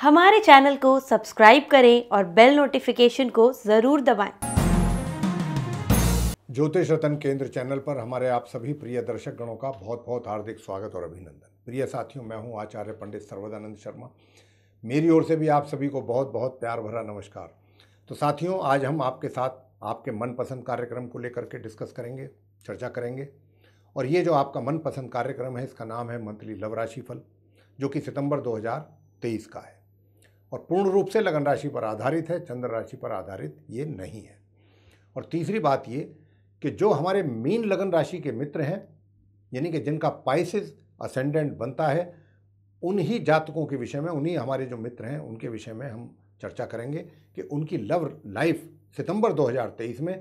हमारे चैनल को सब्सक्राइब करें और बेल नोटिफिकेशन को ज़रूर दबाएं। ज्योतिष रतन केंद्र चैनल पर हमारे आप सभी प्रिय दर्शक गणों का बहुत बहुत हार्दिक स्वागत और अभिनंदन प्रिय साथियों मैं हूं आचार्य पंडित सर्वदानंद शर्मा मेरी ओर से भी आप सभी को बहुत बहुत प्यार भरा नमस्कार तो साथियों आज हम आपके साथ आपके मनपसंद कार्यक्रम को लेकर के डिस्कस करेंगे चर्चा करेंगे और ये जो आपका मनपसंद कार्यक्रम है इसका नाम है मंथली लव राशिफल जो कि सितंबर 2023 का है और पूर्ण रूप से लगन राशि पर आधारित है चंद्र राशि पर आधारित ये नहीं है और तीसरी बात ये कि जो हमारे मीन लगन राशि के मित्र हैं यानी कि जिनका पाइसिस असेंडेंट बनता है उन्हीं जातकों के विषय में उन्हीं हमारे जो मित्र हैं उनके विषय में हम चर्चा करेंगे कि उनकी लव लाइफ सितंबर 2023 में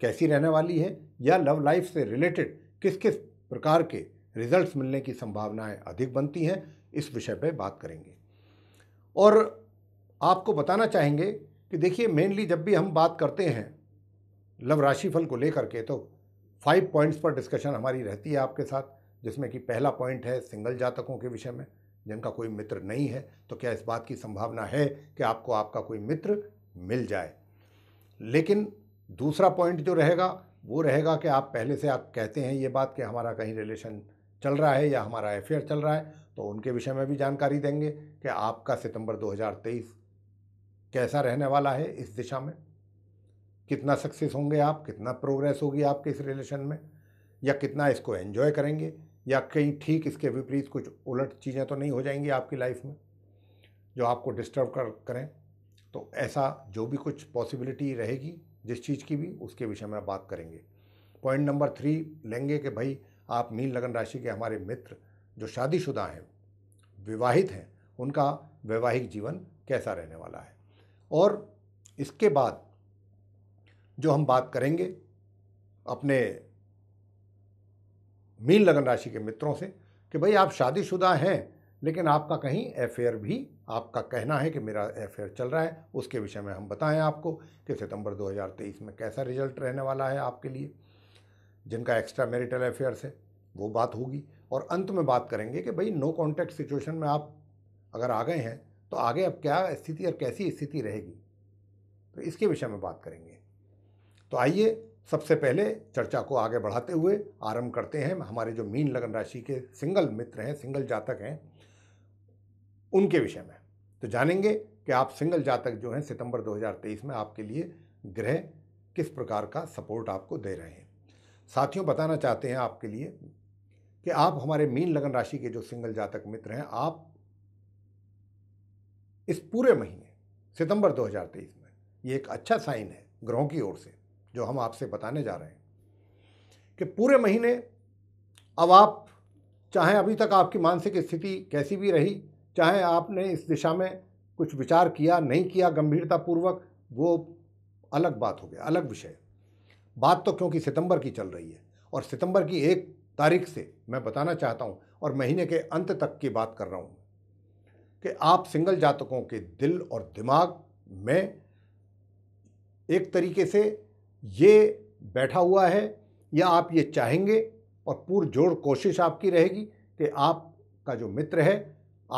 कैसी रहने वाली है या लव लाइफ से रिलेटेड किस किस प्रकार के रिजल्ट्स मिलने की संभावनाएं अधिक बनती हैं इस विषय पर बात करेंगे और आपको बताना चाहेंगे कि देखिए मेनली जब भी हम बात करते हैं लव राशिफल को लेकर के तो फाइव पॉइंट्स पर डिस्कशन हमारी रहती है आपके साथ जिसमें कि पहला पॉइंट है सिंगल जातकों के विषय में जिनका कोई मित्र नहीं है तो क्या इस बात की संभावना है कि आपको आपका कोई मित्र मिल जाए लेकिन दूसरा पॉइंट जो रहेगा वो रहेगा कि आप पहले से आप कहते हैं ये बात कि हमारा कहीं रिलेशन चल रहा है या हमारा अफेयर चल रहा है तो उनके विषय में भी जानकारी देंगे कि आपका सितंबर 2023 कैसा रहने वाला है इस दिशा में कितना सक्सेस होंगे आप कितना प्रोग्रेस होगी आपके इस रिलेशन में या कितना इसको एन्जॉय करेंगे या कहीं ठीक इसके विपरीत कुछ उलट चीज़ें तो नहीं हो जाएंगी आपकी लाइफ में जो आपको डिस्टर्ब कर करें तो ऐसा जो भी कुछ पॉसिबिलिटी रहेगी जिस चीज़ की भी उसके विषय में बात करेंगे पॉइंट नंबर थ्री लेंगे कि भाई आप मीन लगन राशि के हमारे मित्र जो शादीशुदा हैं विवाहित हैं उनका वैवाहिक जीवन कैसा रहने वाला है और इसके बाद जो हम बात करेंगे अपने मीन लगन राशि के मित्रों से कि भाई आप शादीशुदा हैं लेकिन आपका कहीं अफेयर भी आपका कहना है कि मेरा अफेयर चल रहा है उसके विषय में हम बताएं आपको कि सितंबर 2023 में कैसा रिजल्ट रहने वाला है आपके लिए जिनका एक्स्ट्रा मैरिटल अफेयर्स है वो बात होगी और अंत में बात करेंगे कि भाई नो कॉन्टैक्ट सिचुएशन में आप अगर आ गए हैं तो आगे अब क्या स्थिति और कैसी स्थिति रहेगी तो इसके विषय में बात करेंगे तो आइए सबसे पहले चर्चा को आगे बढ़ाते हुए आरंभ करते हैं हमारे जो मीन लगन राशि के सिंगल मित्र हैं सिंगल जातक हैं उनके विषय में तो जानेंगे कि आप सिंगल जातक जो हैं सितंबर 2023 में आपके लिए ग्रह किस प्रकार का सपोर्ट आपको दे रहे हैं साथियों बताना चाहते हैं आपके लिए कि आप हमारे मीन लगन राशि के जो सिंगल जातक मित्र हैं आप इस पूरे महीने सितंबर 2023 में ये एक अच्छा साइन है ग्रहों की ओर से जो हम आपसे बताने जा रहे हैं कि पूरे महीने अब आप चाहे अभी तक आपकी मानसिक स्थिति कैसी भी रही चाहे आपने इस दिशा में कुछ विचार किया नहीं किया गंभीरतापूर्वक वो अलग बात हो गया अलग विषय बात तो क्योंकि सितंबर की चल रही है और सितंबर की एक तारीख से मैं बताना चाहता हूँ और महीने के अंत तक की बात कर रहा हूँ कि आप सिंगल जातकों के दिल और दिमाग में एक तरीके से ये बैठा हुआ है या आप ये चाहेंगे और जोड़ कोशिश आपकी रहेगी कि आपका जो मित्र है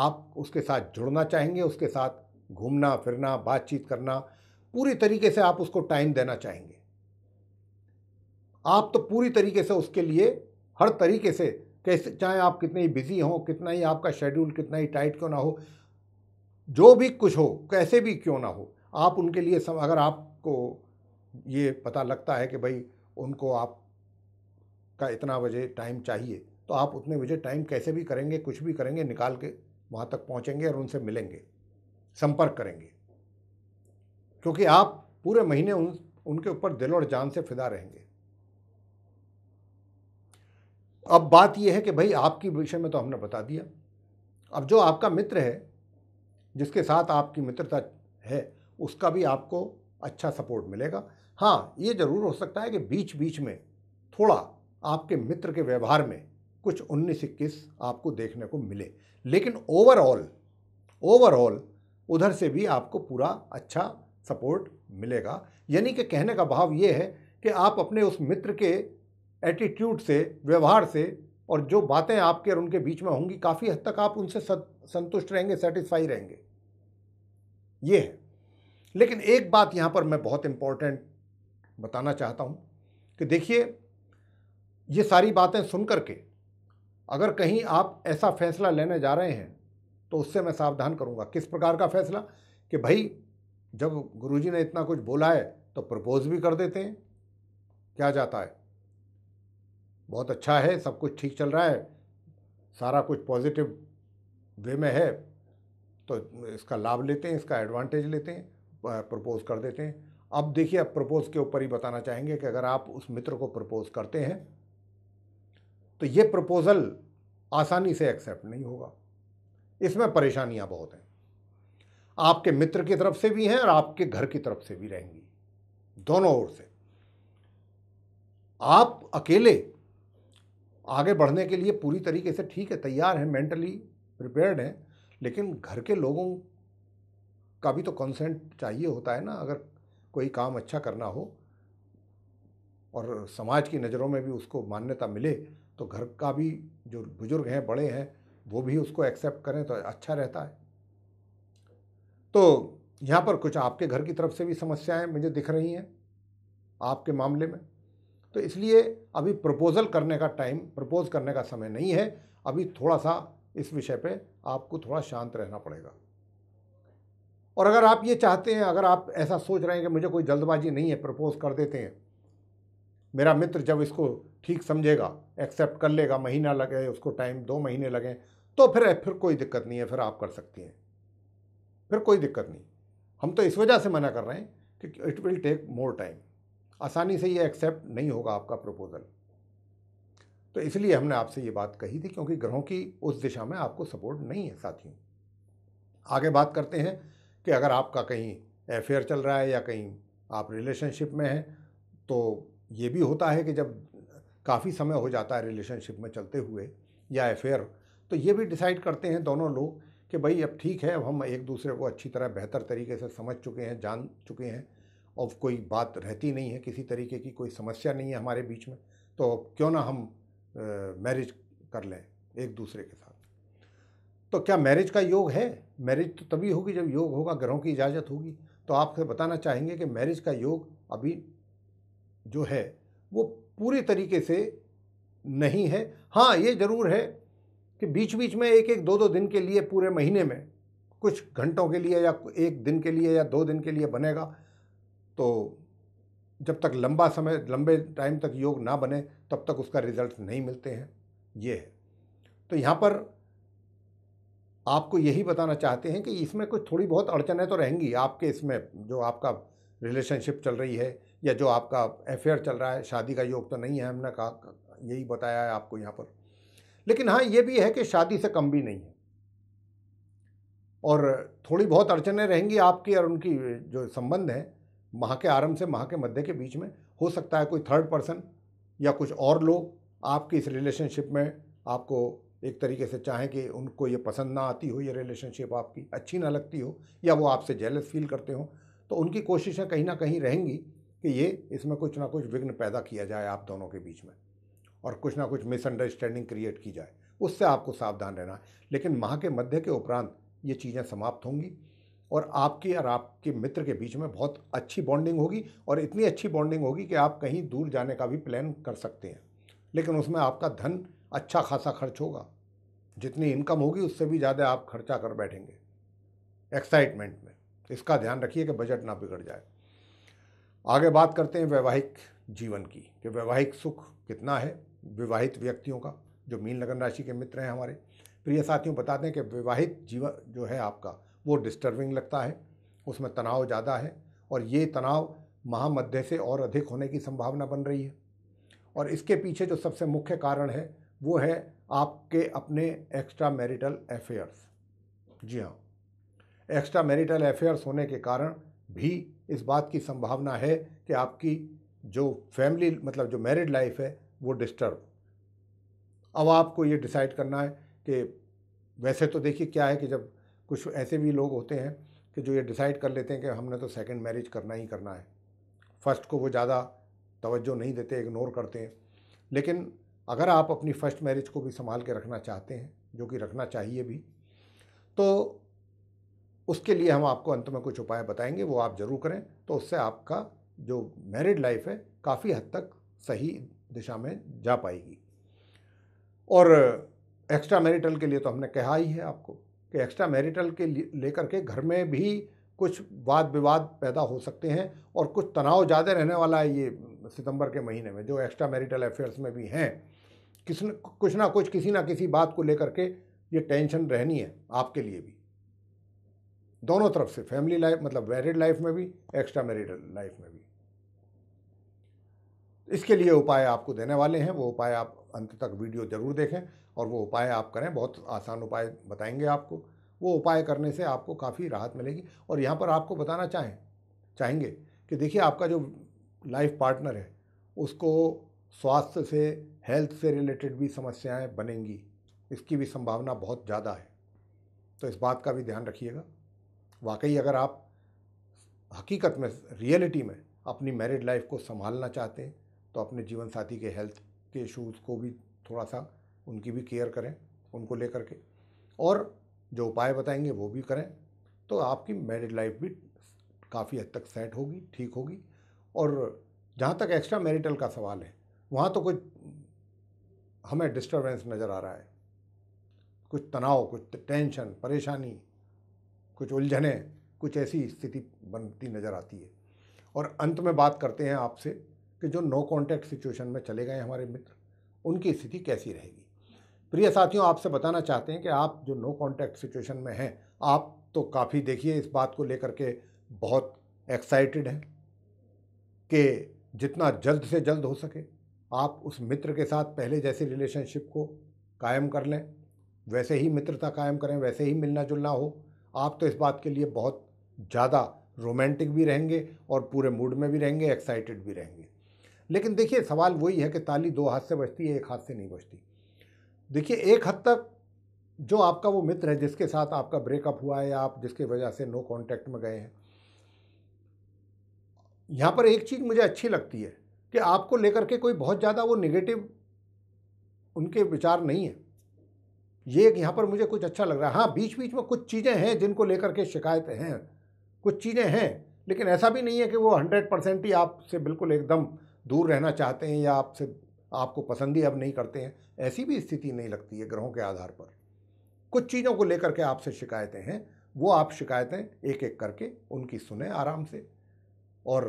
आप उसके साथ जुड़ना चाहेंगे उसके साथ घूमना फिरना बातचीत करना पूरी तरीके से आप उसको टाइम देना चाहेंगे आप तो पूरी तरीके से उसके लिए हर तरीके से कैसे चाहे आप कितने ही बिज़ी हों कितना ही आपका शेड्यूल कितना ही टाइट क्यों ना हो जो भी कुछ हो कैसे भी क्यों ना हो आप उनके लिए सम अगर आपको ये पता लगता है कि भाई उनको आप का इतना बजे टाइम चाहिए तो आप उतने बजे टाइम कैसे भी करेंगे कुछ भी करेंगे निकाल के वहाँ तक पहुँचेंगे और उनसे मिलेंगे संपर्क करेंगे क्योंकि आप पूरे महीने उन उनके ऊपर दिल और जान से फिदा रहेंगे अब बात यह है कि भाई आपकी विषय में तो हमने बता दिया अब जो आपका मित्र है जिसके साथ आपकी मित्रता है उसका भी आपको अच्छा सपोर्ट मिलेगा हाँ ये ज़रूर हो सकता है कि बीच बीच में थोड़ा आपके मित्र के व्यवहार में कुछ उन्नीस इक्कीस आपको देखने को मिले लेकिन ओवरऑल ओवरऑल उधर से भी आपको पूरा अच्छा सपोर्ट मिलेगा यानी कि कहने का भाव ये है कि आप अपने उस मित्र के एटीट्यूड से व्यवहार से और जो बातें आपके और उनके बीच में होंगी काफ़ी हद तक आप उनसे संतुष्ट रहेंगे सेटिस्फाई रहेंगे ये है लेकिन एक बात यहाँ पर मैं बहुत इम्पोर्टेंट बताना चाहता हूँ कि देखिए ये सारी बातें सुन कर के अगर कहीं आप ऐसा फैसला लेने जा रहे हैं तो उससे मैं सावधान करूँगा किस प्रकार का फैसला कि भाई जब गुरुजी ने इतना कुछ बोला है तो प्रपोज भी कर देते हैं क्या जाता है बहुत अच्छा है सब कुछ ठीक चल रहा है सारा कुछ पॉजिटिव वे में है तो इसका लाभ लेते हैं इसका एडवांटेज लेते हैं प्रपोज़ कर देते हैं अब देखिए अब प्रपोज़ के ऊपर ही बताना चाहेंगे कि अगर आप उस मित्र को प्रपोज़ करते हैं तो ये प्रपोज़ल आसानी से एक्सेप्ट नहीं होगा इसमें परेशानियां बहुत हैं आपके मित्र की तरफ से भी हैं और आपके घर की तरफ से भी रहेंगी दोनों ओर से आप अकेले आगे बढ़ने के लिए पूरी तरीके से ठीक है तैयार हैं मेंटली प्रिपेयर्ड हैं लेकिन घर के लोगों का भी तो कंसेंट चाहिए होता है ना अगर कोई काम अच्छा करना हो और समाज की नज़रों में भी उसको मान्यता मिले तो घर का भी जो बुज़ुर्ग हैं बड़े हैं वो भी उसको एक्सेप्ट करें तो अच्छा रहता है तो यहाँ पर कुछ आपके घर की तरफ से भी समस्याएं मुझे दिख रही हैं आपके मामले में तो इसलिए अभी प्रपोज़ल करने का टाइम प्रपोज़ करने का समय नहीं है अभी थोड़ा सा इस विषय पे आपको थोड़ा शांत रहना पड़ेगा और अगर आप ये चाहते हैं अगर आप ऐसा सोच रहे हैं कि मुझे कोई जल्दबाजी नहीं है प्रपोज़ कर देते हैं मेरा मित्र जब इसको ठीक समझेगा एक्सेप्ट कर लेगा महीना लगे उसको टाइम दो महीने लगे तो फिर फिर कोई दिक्कत नहीं है फिर आप कर सकती हैं फिर कोई दिक्कत नहीं हम तो इस वजह से मना कर रहे हैं कि it will take more time आसानी से ये एक्सेप्ट नहीं होगा आपका प्रपोज़ल तो इसलिए हमने आपसे ये बात कही थी क्योंकि ग्रहों की उस दिशा में आपको सपोर्ट नहीं है साथियों आगे बात करते हैं कि अगर आपका कहीं अफेयर चल रहा है या कहीं आप रिलेशनशिप में हैं तो ये भी होता है कि जब काफ़ी समय हो जाता है रिलेशनशिप में चलते हुए या अफेयर तो ये भी डिसाइड करते हैं दोनों लोग कि भाई अब ठीक है अब हम एक दूसरे को अच्छी तरह बेहतर तरीके से समझ चुके हैं जान चुके हैं और कोई बात रहती नहीं है किसी तरीके की कोई समस्या नहीं है हमारे बीच में तो क्यों ना हम मैरिज कर लें एक दूसरे के साथ तो क्या मैरिज का योग है मैरिज तो तभी होगी जब योग होगा ग्रहों की इजाज़त होगी तो आपसे बताना चाहेंगे कि मैरिज का योग अभी जो है वो पूरे तरीके से नहीं है हाँ ये ज़रूर है कि बीच बीच में एक एक दो दो दिन के लिए पूरे महीने में कुछ घंटों के लिए या एक दिन के लिए या दो दिन के लिए बनेगा तो जब तक लंबा समय लंबे टाइम तक योग ना बने तब तक उसका रिज़ल्ट नहीं मिलते हैं ये है तो यहाँ पर आपको यही बताना चाहते हैं कि इसमें कुछ थोड़ी बहुत अड़चनें तो रहेंगी आपके इसमें जो आपका रिलेशनशिप चल रही है या जो आपका अफेयर चल रहा है शादी का योग तो नहीं है हमने कहा यही बताया है आपको यहाँ पर लेकिन हाँ ये भी है कि शादी से कम भी नहीं है और थोड़ी बहुत अड़चनें रहेंगी आपकी और उनकी जो संबंध हैं माह के आरंभ से माह के मध्य के बीच में हो सकता है कोई थर्ड पर्सन या कुछ और लोग आपकी इस रिलेशनशिप में आपको एक तरीके से चाहें कि उनको ये पसंद ना आती हो ये रिलेशनशिप आपकी अच्छी ना लगती हो या वो आपसे जेलस फील करते हो तो उनकी कोशिशें कहीं ना कहीं रहेंगी कि ये इसमें कुछ ना कुछ विघ्न पैदा किया जाए आप दोनों के बीच में और कुछ ना कुछ मिसअंडरस्टैंडिंग क्रिएट की जाए उससे आपको सावधान रहना है लेकिन माह के मध्य के उपरांत ये चीज़ें समाप्त होंगी और आपकी और आपके मित्र के बीच में बहुत अच्छी बॉन्डिंग होगी और इतनी अच्छी बॉन्डिंग होगी कि आप कहीं दूर जाने का भी प्लान कर सकते हैं लेकिन उसमें आपका धन अच्छा खासा खर्च होगा जितनी इनकम होगी उससे भी ज़्यादा आप खर्चा कर बैठेंगे एक्साइटमेंट में इसका ध्यान रखिए कि बजट ना बिगड़ जाए आगे बात करते हैं वैवाहिक जीवन की कि वैवाहिक सुख कितना है विवाहित व्यक्तियों का जो मीन लगन राशि के मित्र हैं हमारे प्रिय साथियों बता दें कि विवाहित जीवन जो है आपका वो डिस्टर्बिंग लगता है उसमें तनाव ज़्यादा है और ये तनाव महामध्य से और अधिक होने की संभावना बन रही है और इसके पीछे जो सबसे मुख्य कारण है वो है आपके अपने एक्स्ट्रा मैरिटल अफेयर्स जी हाँ एक्स्ट्रा मैरिटल अफेयर्स होने के कारण भी इस बात की संभावना है कि आपकी जो फैमिली मतलब जो मैरिड लाइफ है वो डिस्टर्ब अब आपको ये डिसाइड करना है कि वैसे तो देखिए क्या है कि जब कुछ ऐसे भी लोग होते हैं कि जो ये डिसाइड कर लेते हैं कि हमने तो सेकंड मैरिज करना ही करना है फ़र्स्ट को वो ज़्यादा तवज्जो नहीं देते इग्नोर करते हैं लेकिन अगर आप अपनी फ़र्स्ट मैरिज को भी संभाल के रखना चाहते हैं जो कि रखना चाहिए भी तो उसके लिए हम आपको अंत में कुछ उपाय बताएंगे वो आप ज़रूर करें तो उससे आपका जो मैरिड लाइफ है काफ़ी हद तक सही दिशा में जा पाएगी और एक्स्ट्रा मैरिटल के लिए तो हमने कहा ही है आपको कि एक्स्ट्रा मैरिटल के लेकर के घर में भी कुछ वाद विवाद पैदा हो सकते हैं और कुछ तनाव ज़्यादा रहने वाला है ये सितंबर के महीने में जो एक्स्ट्रा मैरिटल अफेयर्स में भी हैं किस न, कुछ ना कुछ किसी ना किसी बात को लेकर के ये टेंशन रहनी है आपके लिए भी दोनों तरफ से फैमिली लाइफ मतलब मैरिड लाइफ में भी एक्स्ट्रा मैरिटल लाइफ में भी इसके लिए उपाय आपको देने वाले हैं वो उपाय आप अंत तक वीडियो ज़रूर देखें और वो उपाय आप करें बहुत आसान उपाय बताएंगे आपको वो उपाय करने से आपको काफ़ी राहत मिलेगी और यहाँ पर आपको बताना चाहें चाहेंगे कि देखिए आपका जो लाइफ पार्टनर है उसको स्वास्थ्य से हेल्थ से रिलेटेड भी समस्याएं बनेंगी इसकी भी संभावना बहुत ज़्यादा है तो इस बात का भी ध्यान रखिएगा वाकई अगर आप हकीकत में रियलिटी में अपनी मैरिड लाइफ को संभालना चाहते हैं तो अपने जीवन साथी के हेल्थ के इशूज़ को भी थोड़ा सा उनकी भी केयर करें उनको लेकर के और जो उपाय बताएंगे वो भी करें तो आपकी मैरिड लाइफ भी काफ़ी हद तक सेट होगी ठीक होगी और जहाँ तक एक्स्ट्रा मैरिटल का सवाल है वहाँ तो कुछ हमें डिस्टर्बेंस नज़र आ रहा है कुछ तनाव कुछ टेंशन परेशानी कुछ उलझने कुछ ऐसी स्थिति बनती नज़र आती है और अंत में बात करते हैं आपसे कि जो नो कॉन्टैक्ट सिचुएशन में चले गए हमारे मित्र उनकी स्थिति कैसी रहेगी प्रिय साथियों आपसे बताना चाहते हैं कि आप जो नो कॉन्टैक्ट सिचुएशन में हैं आप तो काफ़ी देखिए इस बात को लेकर के बहुत एक्साइटेड हैं कि जितना जल्द से जल्द हो सके आप उस मित्र के साथ पहले जैसी रिलेशनशिप को कायम कर लें वैसे ही मित्रता कायम करें वैसे ही मिलना जुलना हो आप तो इस बात के लिए बहुत ज़्यादा रोमांटिक भी रहेंगे और पूरे मूड में भी रहेंगे एक्साइटेड भी रहेंगे लेकिन देखिए सवाल वही है कि ताली दो हाथ से बचती है एक हाथ से नहीं बचती देखिए एक हद तक जो आपका वो मित्र है जिसके साथ आपका ब्रेकअप हुआ है या आप जिसकी वजह से नो कांटेक्ट में गए हैं यहाँ पर एक चीज़ मुझे अच्छी लगती है कि आपको लेकर के कोई बहुत ज़्यादा वो निगेटिव उनके विचार नहीं है ये यहाँ पर मुझे कुछ अच्छा लग रहा है हाँ बीच बीच में कुछ चीज़ें हैं जिनको लेकर के शिकायतें हैं कुछ चीज़ें हैं लेकिन ऐसा भी नहीं है कि वो हंड्रेड परसेंट ही आपसे बिल्कुल एकदम दूर रहना चाहते हैं या आपसे आपको पसंद ही अब नहीं करते हैं ऐसी भी स्थिति नहीं लगती है ग्रहों के आधार पर कुछ चीज़ों को लेकर के आपसे शिकायतें हैं वो आप शिकायतें एक एक करके उनकी सुने आराम से और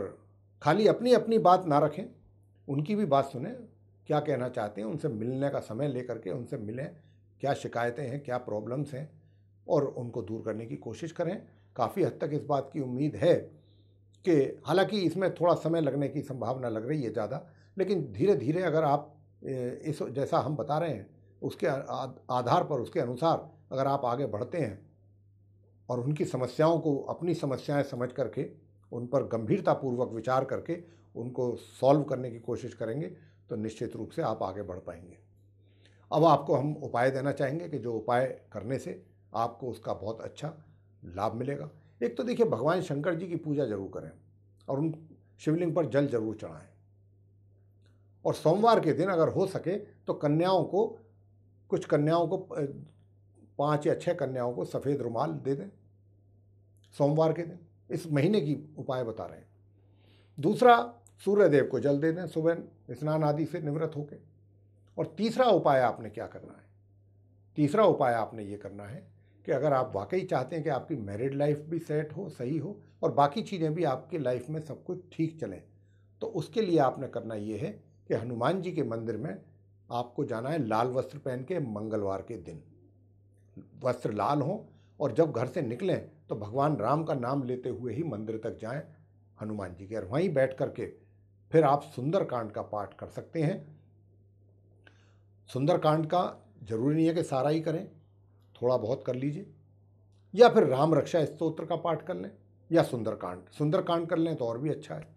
खाली अपनी अपनी बात ना रखें उनकी भी बात सुने क्या कहना चाहते हैं उनसे मिलने का समय ले करके उनसे मिलें क्या शिकायतें हैं क्या प्रॉब्लम्स हैं और उनको दूर करने की कोशिश करें काफ़ी हद तक इस बात की उम्मीद है कि हालांकि इसमें थोड़ा समय लगने की संभावना लग रही है ज़्यादा लेकिन धीरे धीरे अगर आप इस जैसा हम बता रहे हैं उसके आधार पर उसके अनुसार अगर आप आगे बढ़ते हैं और उनकी समस्याओं को अपनी समस्याएं समझ करके उन पर गंभीरतापूर्वक विचार करके उनको सॉल्व करने की कोशिश करेंगे तो निश्चित रूप से आप आगे बढ़ पाएंगे अब आपको हम उपाय देना चाहेंगे कि जो उपाय करने से आपको उसका बहुत अच्छा लाभ मिलेगा एक तो देखिए भगवान शंकर जी की पूजा जरूर करें और उन शिवलिंग पर जल जरूर चढ़ाएं और सोमवार के दिन अगर हो सके तो कन्याओं को कुछ कन्याओं को पाँच या छः कन्याओं को सफ़ेद रुमाल दे दें सोमवार के दिन इस महीने की उपाय बता रहे हैं दूसरा सूर्यदेव को जल दे दें सुबह स्नान आदि से निवृत्त होकर और तीसरा उपाय आपने क्या करना है तीसरा उपाय आपने ये करना है कि अगर आप वाकई चाहते हैं कि आपकी मैरिड लाइफ भी सेट हो सही हो और बाकी चीज़ें भी आपकी लाइफ में सब कुछ ठीक चलें तो उसके लिए आपने करना ये है कि हनुमान जी के मंदिर में आपको जाना है लाल वस्त्र पहन के मंगलवार के दिन वस्त्र लाल हों और जब घर से निकलें तो भगवान राम का नाम लेते हुए ही मंदिर तक जाएं हनुमान जी के और वहीं बैठ करके फिर आप सुंदरकांड का पाठ कर सकते हैं सुंदरकांड का जरूरी नहीं है कि सारा ही करें थोड़ा बहुत कर लीजिए या फिर राम रक्षा स्त्रोत्र का पाठ कर लें या सुंदरकांड सुंदरकांड कर लें तो और भी अच्छा है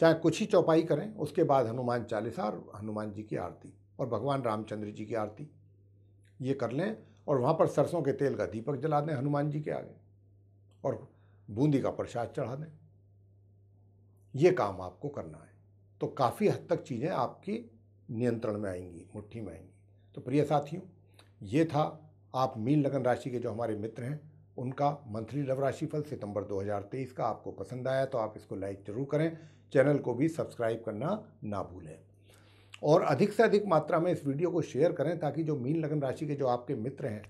चाहे कुछ ही चौपाई करें उसके बाद हनुमान चालीसा और हनुमान जी की आरती और भगवान रामचंद्र जी की आरती ये कर लें और वहाँ पर सरसों के तेल का दीपक जला दें हनुमान जी के आगे और बूंदी का प्रसाद चढ़ा दें ये काम आपको करना है तो काफ़ी हद तक चीज़ें आपकी नियंत्रण में आएंगी मुट्ठी में आएंगी तो प्रिय साथियों ये था आप मीन लगन राशि के जो हमारे मित्र हैं उनका मंथली लव राशिफल सितंबर 2023 का आपको पसंद आया तो आप इसको लाइक ज़रूर करें चैनल को भी सब्सक्राइब करना ना भूलें और अधिक से अधिक मात्रा में इस वीडियो को शेयर करें ताकि जो मीन लगन राशि के जो आपके मित्र हैं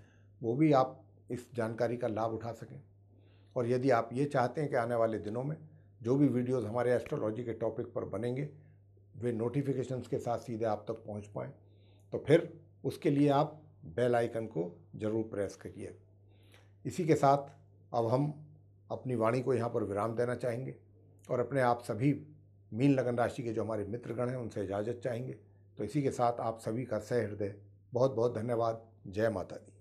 वो भी आप इस जानकारी का लाभ उठा सकें और यदि आप ये चाहते हैं कि आने वाले दिनों में जो भी वीडियोस हमारे एस्ट्रोलॉजी के टॉपिक पर बनेंगे वे नोटिफिकेशंस के साथ सीधे आप तक पहुंच पाएँ तो फिर उसके लिए आप बेल आइकन को ज़रूर प्रेस करिए इसी के साथ अब हम अपनी वाणी को यहाँ पर विराम देना चाहेंगे और अपने आप सभी मीन लगन राशि के जो हमारे मित्रगण हैं उनसे इजाज़त चाहेंगे तो इसी के साथ आप सभी का सहृदय बहुत बहुत धन्यवाद जय माता दी